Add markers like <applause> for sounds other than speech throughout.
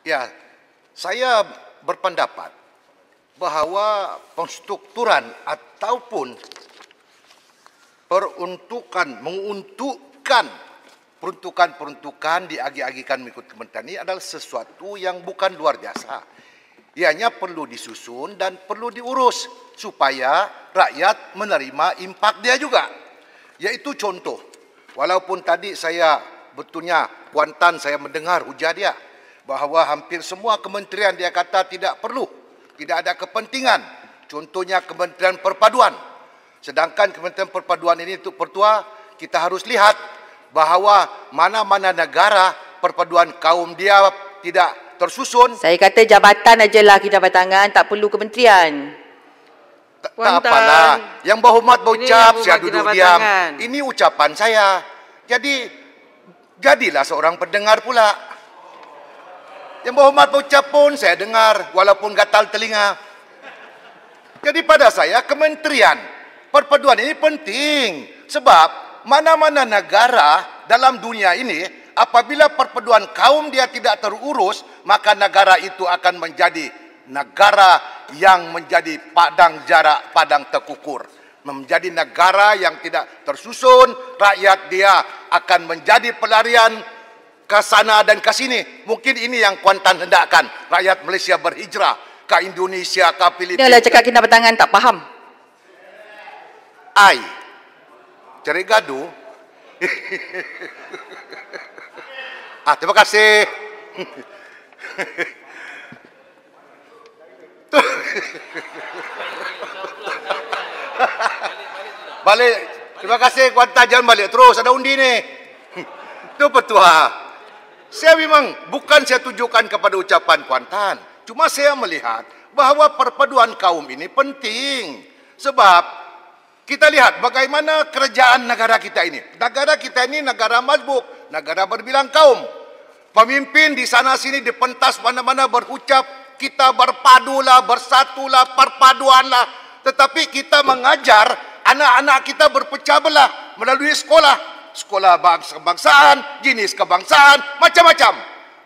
Ya, saya berpendapat bahawa pengstrukturan ataupun peruntukan, menguntukkan peruntukan-peruntukan diagi-agikan mengikut kementerian ini adalah sesuatu yang bukan luar biasa. Ianya perlu disusun dan perlu diurus supaya rakyat menerima impak dia juga. Yaitu contoh, walaupun tadi saya betulnya Kuantan saya mendengar hujah dia, bahawa hampir semua kementerian dia kata tidak perlu, tidak ada kepentingan. Contohnya Kementerian Perpaduan. Sedangkan Kementerian Perpaduan ini untuk pertua kita harus lihat bahawa mana-mana negara perpaduan kaum dia tidak tersusun. Saya kata jabatan ajalah kita dapat tangan, tak perlu kementerian. Tak apalah. Yang berhormat berucap, saya duduk diam. Tangan. Ini ucapan saya. Jadi, jadilah seorang pendengar pula. Yang berhormat pucat pun saya dengar walaupun gatal telinga. Jadi pada saya kementerian perpaduan ini penting. Sebab mana-mana negara dalam dunia ini apabila perpaduan kaum dia tidak terurus maka negara itu akan menjadi negara yang menjadi padang jarak, padang tekukur, Menjadi negara yang tidak tersusun, rakyat dia akan menjadi pelarian, ke sana dan ke sini. Mungkin ini yang Kuantan hendakkan. Rakyat Malaysia berhijrah ke Indonesia, ke Filipina. Ini lah cakap kita bertangan, tak faham. Ai. Cari gaduh. <laughs> ah, terima kasih. <laughs> balik. Terima kasih Kuantan jangan balik terus ada undi ni. <laughs> Tu petua. Saya memang bukan saya tunjukkan kepada ucapan kuantan, Cuma saya melihat bahawa perpaduan kaum ini penting. Sebab kita lihat bagaimana kerajaan negara kita ini. Negara kita ini negara majbuk. Negara berbilang kaum. Pemimpin di sana sini di pentas mana-mana berucap kita berpadulah, bersatulah, perpaduanlah. Tetapi kita mengajar anak-anak kita berpecah belah melalui sekolah sekolah bangsa kebangsaan, jenis kebangsaan, macam-macam.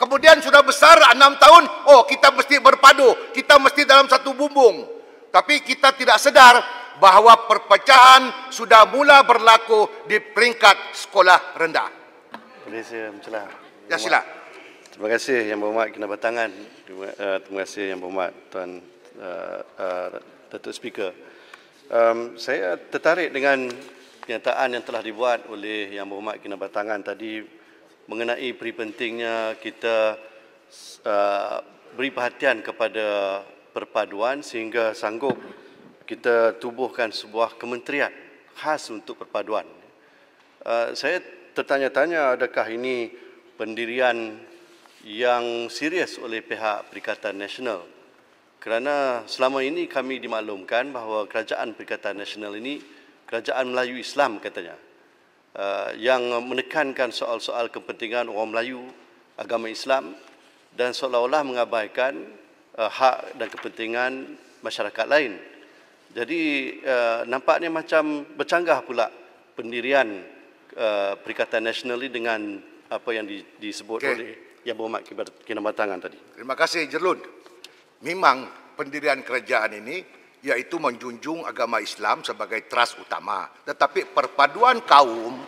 Kemudian sudah besar 6 tahun, oh kita mesti berpadu, kita mesti dalam satu bumbung. Tapi kita tidak sedar bahawa perpecahan sudah mula berlaku di peringkat sekolah rendah. Boleh saya mencela? Ya sila. Terima kasih yang berhormat kena batangan. Terima, uh, terima kasih yang berhormat Tuan uh, uh, Datuk Speaker. Um, saya tertarik dengan kenyataan yang telah dibuat oleh Yang Berhormat Kena Batangan tadi mengenai pentingnya kita uh, beri perhatian kepada perpaduan sehingga sanggup kita tubuhkan sebuah kementerian khas untuk perpaduan. Uh, saya tertanya-tanya adakah ini pendirian yang serius oleh pihak Perikatan Nasional kerana selama ini kami dimaklumkan bahawa Kerajaan Perikatan Nasional ini kerajaan Melayu Islam katanya uh, yang menekankan soal-soal kepentingan orang Melayu agama Islam dan seolah-olah mengabaikan uh, hak dan kepentingan masyarakat lain. Jadi uh, nampaknya macam bercanggah pula pendirian Perikatan Nasional ini dengan apa yang disebut okay. oleh Yang Berhormat Kinabatangan tadi. Terima kasih Jerlun. Memang pendirian kerajaan ini iaitu menjunjung agama Islam sebagai trust utama. Tetapi perpaduan kaum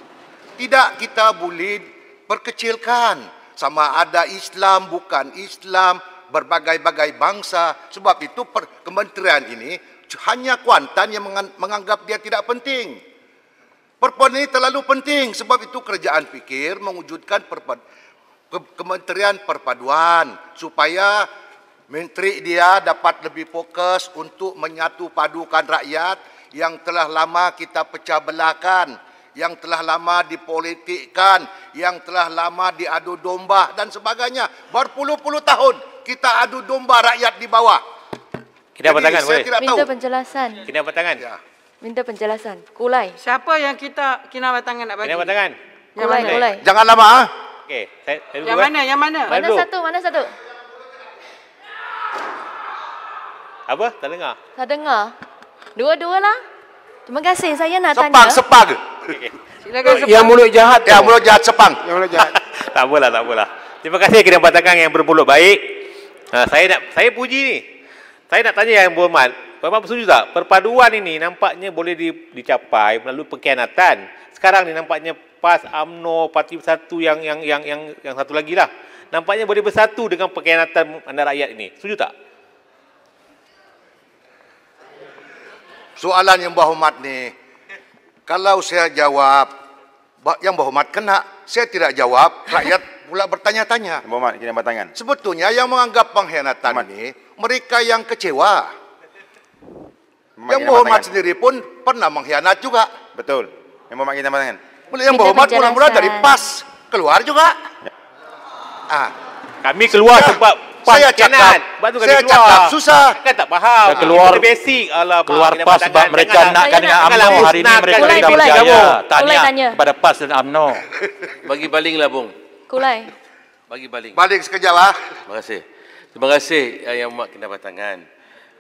tidak kita boleh perkecilkan sama ada Islam bukan Islam berbagai-bagai bangsa sebab itu per- kementerian ini hanya Kuantan yang menganggap dia tidak penting. Perpaduan ini terlalu penting sebab itu kerajaan fikir mewujudkan perpad- kementerian perpaduan supaya Menteri dia dapat lebih fokus untuk menyatu padukan rakyat yang telah lama kita pecah belahkan, yang telah lama dipolitikkan, yang telah lama diadu domba dan sebagainya. Berpuluh-puluh tahun kita adu domba rakyat di bawah. Kita dapat tangan, saya tidak tahu. Minta penjelasan. Kita dapat tangan. Ya. Minta penjelasan. Kulai. Siapa yang kita kena dapat tangan nak bagi? Kena dapat tangan. Kulai, kulai. Jangan lama. Ha? Okey, saya, saya Yang mana, yang mana? Mana satu, mana satu? Apa? Tak dengar? Tak dengar. Dua-dua lah. Terima kasih. Saya nak sepang, tanya. Sepang, ke? <laughs> Silakan sepang. Yang mulut jahat. Yang mulut jahat sepang. <laughs> Yang mulut jahat. tak apalah, tak apalah. Terima kasih kepada Pak Tengang yang berpuluh baik. Ha, saya nak saya puji ni. Saya nak tanya yang Buhamad. Buhamad bersetuju tak? Perpaduan ini nampaknya boleh di, dicapai melalui pengkhianatan. Sekarang ni nampaknya PAS, UMNO, Parti Bersatu yang, yang yang yang yang yang satu lagi lah. Nampaknya boleh bersatu dengan pengkhianatan anda rakyat ini. Setuju tak? Soalan yang berhormat ni. Kalau saya jawab yang berhormat kena, saya tidak jawab, rakyat pula bertanya-tanya. Yang berhormat, kena bertanya. Sebetulnya yang menganggap pengkhianatan Muhammad. ini, mereka yang kecewa. Muhammad yang berhormat sendiri pun pernah mengkhianat juga. Betul. Yang berhormat, kena bertanya. Yang berhormat kurang-kurang dari pas keluar juga. Ya. Ah. Kami keluar sebab pas saya cakap kanan. Sebab tu saya keluar. cakap susah kan tak faham saya keluar basic alah keluar pas sebab jangan mereka nak nakkan dengan UMNO hari ini mereka dah kan. berjaya tanya, tanya kepada pas dan UMNO bagi baling lah bung kulai bagi baling baling sekejap lah terima kasih terima kasih eh, yang buat kenapa batangan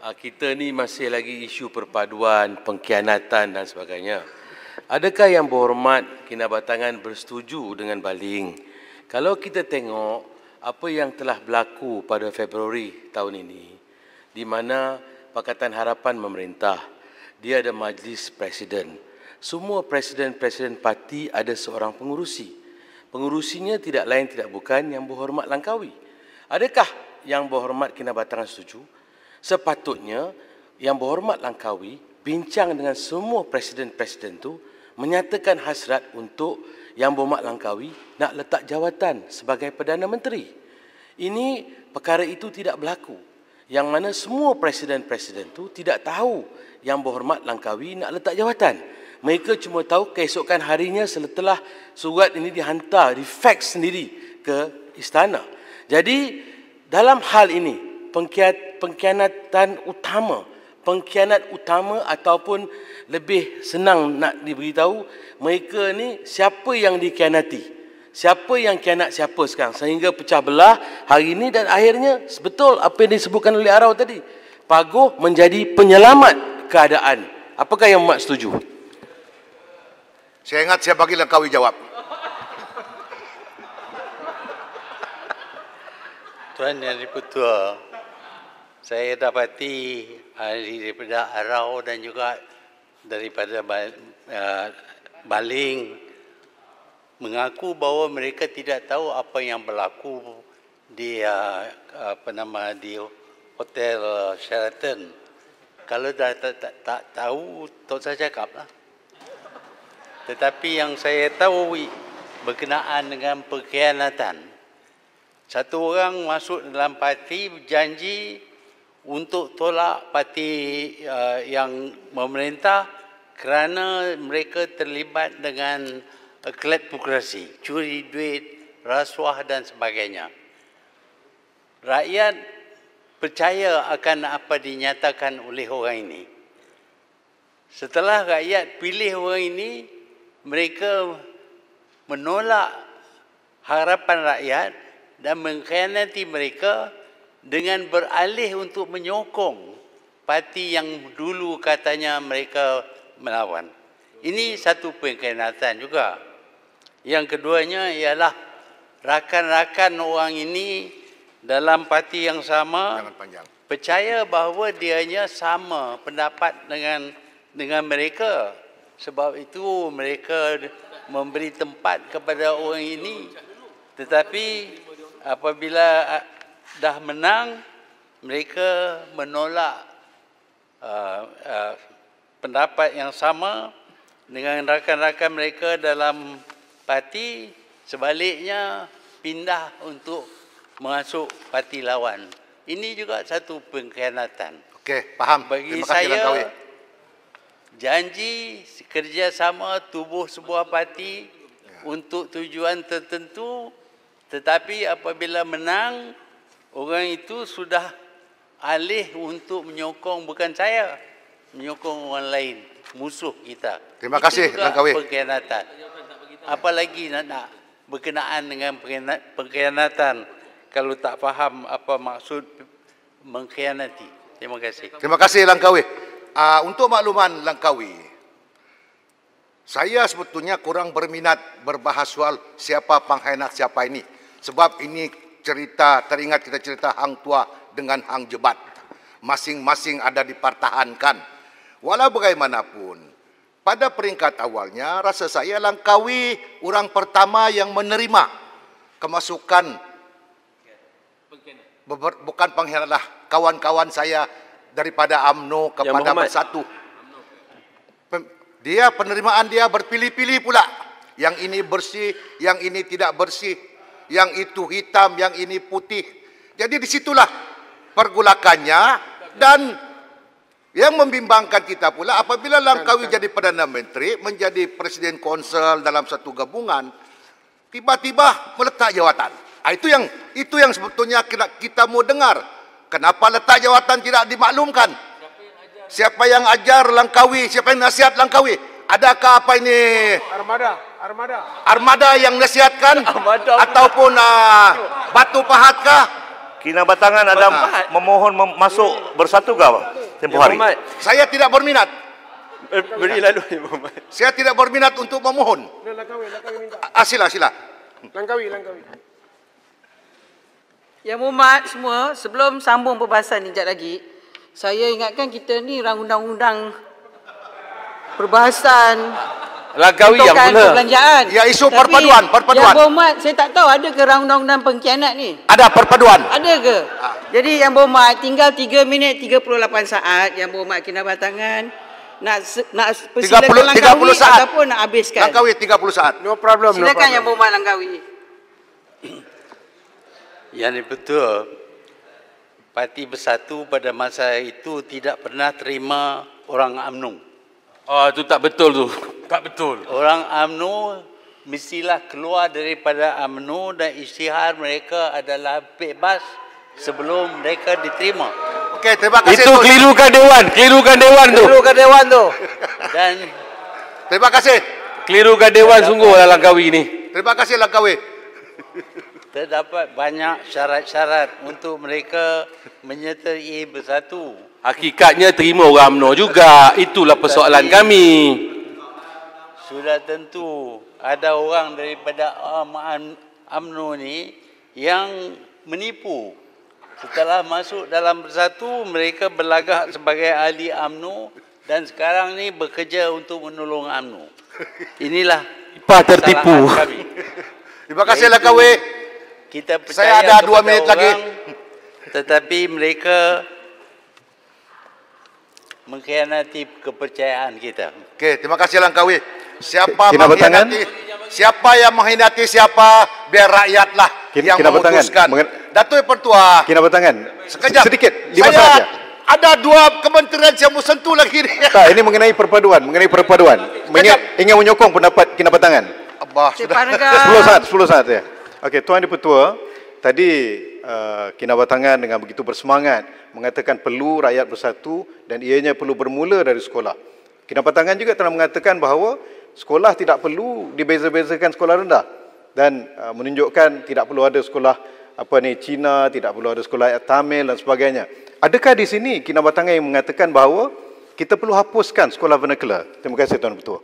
ah, kita ni masih lagi isu perpaduan, pengkhianatan dan sebagainya. Adakah yang berhormat Kinabatangan bersetuju dengan Baling? Kalau kita tengok apa yang telah berlaku pada Februari tahun ini di mana Pakatan Harapan memerintah dia ada majlis presiden semua presiden-presiden parti ada seorang pengurusi pengurusinya tidak lain tidak bukan yang berhormat Langkawi adakah yang berhormat Kinabatangan setuju sepatutnya yang berhormat Langkawi bincang dengan semua presiden-presiden tu menyatakan hasrat untuk yang Bomak Langkawi nak letak jawatan sebagai Perdana Menteri. Ini perkara itu tidak berlaku. Yang mana semua presiden-presiden tu tidak tahu Yang Berhormat Langkawi nak letak jawatan. Mereka cuma tahu keesokan harinya setelah surat ini dihantar, refax sendiri ke istana. Jadi dalam hal ini pengkhianatan utama pengkhianat utama ataupun lebih senang nak diberitahu mereka ni siapa yang dikhianati siapa yang khianat siapa sekarang sehingga pecah belah hari ini dan akhirnya betul apa yang disebutkan oleh Arau tadi pagoh menjadi penyelamat keadaan apakah yang Mak setuju? saya ingat saya bagi lengkawi jawab Tuan Yang Dipertua saya dapati ah, daripada Arau dan juga daripada ah, Baling mengaku bahawa mereka tidak tahu apa yang berlaku di ah, apa nama di hotel Sheraton. Kalau dah tak, tak, tak tahu, tak saya cakap lah. Tetapi yang saya tahu berkenaan dengan perkhianatan. Satu orang masuk dalam parti berjanji untuk tolak parti uh, yang memerintah kerana mereka terlibat dengan uh, kleptokrasi, curi duit, rasuah dan sebagainya. Rakyat percaya akan apa dinyatakan oleh orang ini. Setelah rakyat pilih orang ini, mereka menolak harapan rakyat dan mengkhianati mereka dengan beralih untuk menyokong parti yang dulu katanya mereka melawan. Ini satu pengkhianatan juga. Yang keduanya ialah rakan-rakan orang ini dalam parti yang sama percaya bahawa dia hanya sama pendapat dengan dengan mereka. Sebab itu mereka memberi tempat kepada orang ini. Tetapi apabila dah menang mereka menolak uh, uh, pendapat yang sama dengan rakan-rakan mereka dalam parti sebaliknya pindah untuk masuk parti lawan ini juga satu pengkhianatan okey faham bagi Terima kasih saya janji kerjasama tubuh sebuah parti ya. untuk tujuan tertentu tetapi apabila menang orang itu sudah alih untuk menyokong bukan saya menyokong orang lain musuh kita terima itu kasih langkawi pengkhianatan apalagi nak, nak berkenaan dengan pengkhianatan kalau tak faham apa maksud mengkhianati terima kasih terima kasih langkawi uh, ah, untuk makluman langkawi saya sebetulnya kurang berminat berbahas soal siapa pengkhianat siapa ini sebab ini cerita teringat kita cerita hang tua dengan hang jebat masing-masing ada dipertahankan walau bagaimanapun pada peringkat awalnya rasa saya langkawi orang pertama yang menerima kemasukan bukan pengkhianatlah kawan-kawan saya daripada AMNO kepada ya, bersatu dia penerimaan dia berpilih-pilih pula yang ini bersih yang ini tidak bersih yang itu hitam, yang ini putih. Jadi disitulah pergulakannya dan yang membimbangkan kita pula apabila Langkawi jadi Perdana Menteri, menjadi Presiden Konsel dalam satu gabungan, tiba-tiba meletak jawatan. Ah, itu yang itu yang sebetulnya kita, kita mau dengar. Kenapa letak jawatan tidak dimaklumkan? Siapa yang ajar Langkawi? Siapa yang nasihat Langkawi? Adakah apa ini? Armada. Armada. Armada yang nasihatkan armada ataupun uh, batu pahat kah? Kina batangan ada Bata. memohon mem masuk bersatu kah tempoh ya, hari? Ya, Saya tidak berminat. Eh, beri lalu ya, Muhammad. Saya tidak berminat untuk memohon. Langkawi, langkawi minta. Asila, ah, ah, asila. Langkawi, langkawi. Ya Muhammad semua, sebelum sambung perbahasan ni jap lagi, saya ingatkan kita ni orang undang-undang perbahasan lagawi yang mula perbelanjaan. Ya isu Tapi, perpaduan perpaduan. Yang berhormat saya tak tahu ada ke raundang dan pengkhianat ni Ada perpaduan Ada ke ah. Jadi yang berhormat tinggal 3 minit 38 saat Yang berhormat kena batangan nak nak persilakan 30, Langkawi 30 saat. ataupun nak habiskan Langkawi 30 saat No problem Silakan no problem. yang berhormat Langkawi <coughs> Ya ni betul Parti Bersatu pada masa itu tidak pernah terima orang amnung. Oh, ah, itu tak betul tu. Tak betul. Orang UMNO mestilah keluar daripada amnu dan isytihar mereka adalah bebas sebelum mereka diterima. Okey, terima kasih. Itu kelirukan dewan, kelirukan dewan tu. Kelirukan dewan tu. <laughs> Dan terima kasih. Kelirukan dewan sungguh dalam kawi ini. Terima kasih Langkawi terdapat banyak syarat-syarat untuk mereka menyertai bersatu. Hakikatnya terima orang UMNO juga. Itulah persoalan kami. Sudah tentu ada orang daripada UMNO ni yang menipu. Setelah masuk dalam bersatu, mereka berlagak sebagai ahli UMNO dan sekarang ni bekerja untuk menolong UMNO. Inilah Ipah tertipu. Terima kasihlah kawe kita percaya saya ada dua menit orang, lagi tetapi mereka mengkhianati kepercayaan kita. Okey, terima kasih Langkawi. Siapa kena mengkhianati? Bertangan. Siapa yang mengkhianati siapa? Biar rakyatlah kena, yang kena memutuskan. Datuk Pertua. Kina bertangan. Sekejap. Sedikit. Lima saya saja. ada dua kementerian yang mau lagi. Ni. <laughs> Tak, ini mengenai perpaduan. Mengenai perpaduan. Sekejap. Ingin, menyokong pendapat kena bertangan. Abah, sudah. 10 saat. 10 saat ya. Okey, Tuan Di Petua, tadi uh, Kinabatangan dengan begitu bersemangat mengatakan perlu rakyat bersatu dan ianya perlu bermula dari sekolah. Kinabatangan juga telah mengatakan bahawa sekolah tidak perlu dibeza-bezakan sekolah rendah dan uh, menunjukkan tidak perlu ada sekolah apa ni Cina, tidak perlu ada sekolah Tamil dan sebagainya. Adakah di sini Kinabatangan yang mengatakan bahawa kita perlu hapuskan sekolah vernacular? Terima kasih Tuan Di Petua.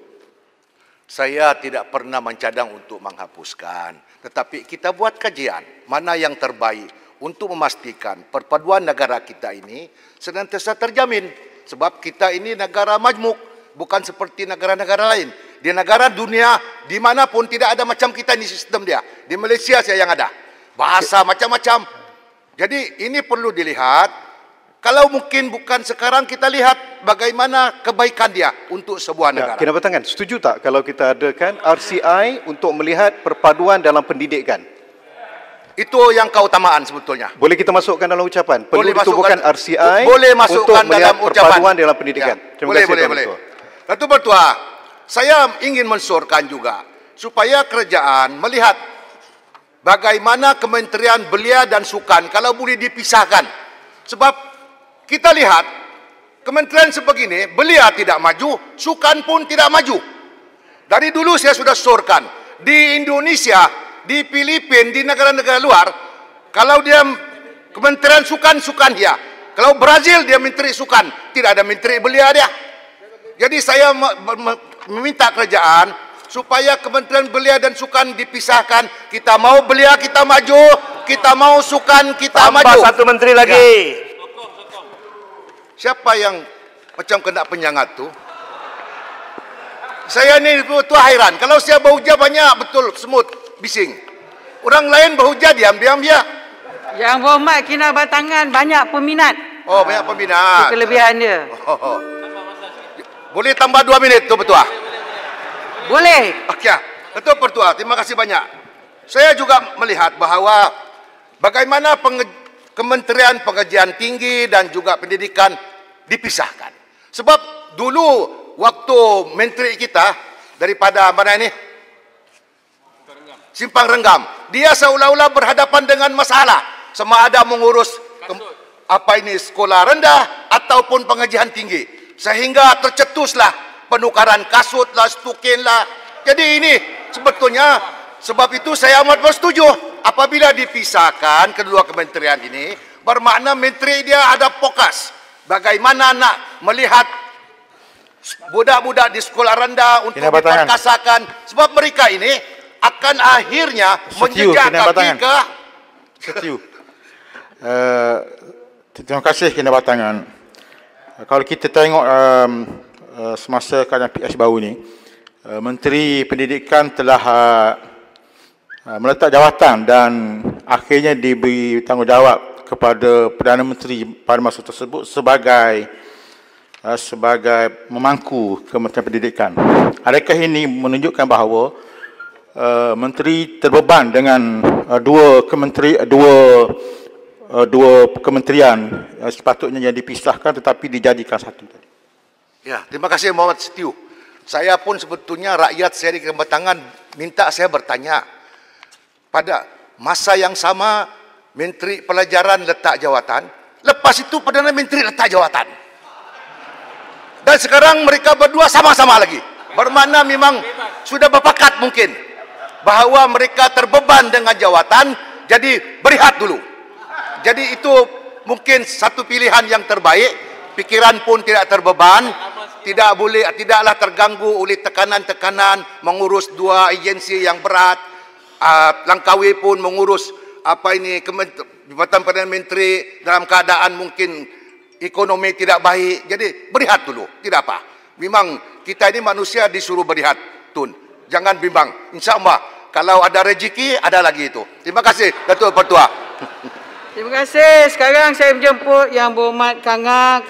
Saya tidak pernah mencadang untuk menghapuskan. Tetapi kita buat kajian mana yang terbaik untuk memastikan perpaduan negara kita ini senantiasa terjamin. Sebab kita ini negara majmuk, bukan seperti negara-negara lain. Di negara dunia, dimanapun tidak ada macam kita ini sistem dia. Di Malaysia saja yang ada. Bahasa macam-macam. Jadi ini perlu dilihat kalau mungkin bukan sekarang kita lihat bagaimana kebaikan dia untuk sebuah ya, negara. Ya, kena bertangan. Setuju tak kalau kita adakan RCI untuk melihat perpaduan dalam pendidikan? Itu yang keutamaan sebetulnya. Boleh kita masukkan dalam ucapan? Perlu boleh ditubuhkan RCI boleh masukkan untuk melihat dalam ucapan. perpaduan dalam pendidikan. Ya. Terima boleh, kasih, boleh, boleh. Tuan. Datuk Bertua, saya ingin mensurkan juga supaya kerajaan melihat bagaimana kementerian belia dan sukan kalau boleh dipisahkan. Sebab kita lihat kementerian sebegini belia tidak maju, sukan pun tidak maju. Dari dulu saya sudah surkan di Indonesia, di Filipin, di negara-negara luar, kalau dia kementerian sukan sukan dia. Kalau Brazil dia menteri sukan, tidak ada menteri belia dia. Jadi saya meminta kerajaan supaya kementerian belia dan sukan dipisahkan. Kita mau belia kita maju, kita mau sukan kita Tambah maju. Tambah satu menteri lagi. Ya. Siapa yang macam kena penyangat tu? Saya ni tu hairan. Kalau saya hujan banyak betul semut bising. Orang lain hujan diam-diam dia. Yang berhormat kena batangan banyak peminat. Oh banyak peminat. Itu kelebihan dia. Oh, oh. Boleh tambah dua minit tu petua? Boleh. Okey. Ah. Ketua Pertua, terima kasih banyak. Saya juga melihat bahawa bagaimana penge- Kementerian Pekerjaan Tinggi dan juga pendidikan dipisahkan. Sebab dulu waktu menteri kita daripada mana ini? Simpang Renggam. Dia seolah-olah berhadapan dengan masalah sama ada mengurus ke, apa ini sekolah rendah ataupun pengajian tinggi sehingga tercetuslah penukaran kasut lah stukin lah jadi ini sebetulnya sebab itu saya amat bersetuju apabila dipisahkan kedua kementerian ini bermakna menteri dia ada fokus bagaimana nak melihat budak-budak di sekolah rendah untuk diperkasakan sebab mereka ini akan akhirnya menjejak kaki ke setiu uh, terima kasih kena batangan uh, eh, kalau kita tengok um, uh, semasa keadaan PS baru ni uh, menteri pendidikan telah uh, Ah, meletak jawatan dan akhirnya diberi tanggungjawab kepada Perdana Menteri pada masa tersebut sebagai ah, sebagai memangku Kementerian Pendidikan. Adakah ini menunjukkan bahawa uh, menteri terbeban dengan uh, dua kementerian, dua uh, dua kementerian uh, sepatutnya yang dipisahkan tetapi dijadikan satu tadi. Ya, terima kasih Muhammad Setiu. Saya pun sebetulnya rakyat saya di Kembatangan minta saya bertanya pada masa yang sama menteri pelajaran letak jawatan lepas itu perdana menteri letak jawatan dan sekarang mereka berdua sama-sama lagi bermakna memang sudah berpakat mungkin bahawa mereka terbeban dengan jawatan jadi berihat dulu jadi itu mungkin satu pilihan yang terbaik pikiran pun tidak terbeban tidak boleh tidaklah terganggu oleh tekanan-tekanan mengurus dua agensi yang berat Ah, Langkawi pun mengurus apa ini Jabatan Perdana Menteri dalam keadaan mungkin ekonomi tidak baik. Jadi berihat dulu, tidak apa. Memang kita ini manusia disuruh berihat tun. Jangan bimbang. Insya Allah kalau ada rezeki ada lagi itu. Terima kasih Datuk Pertua. Terima kasih. Sekarang saya menjemput Yang Berhormat Kangar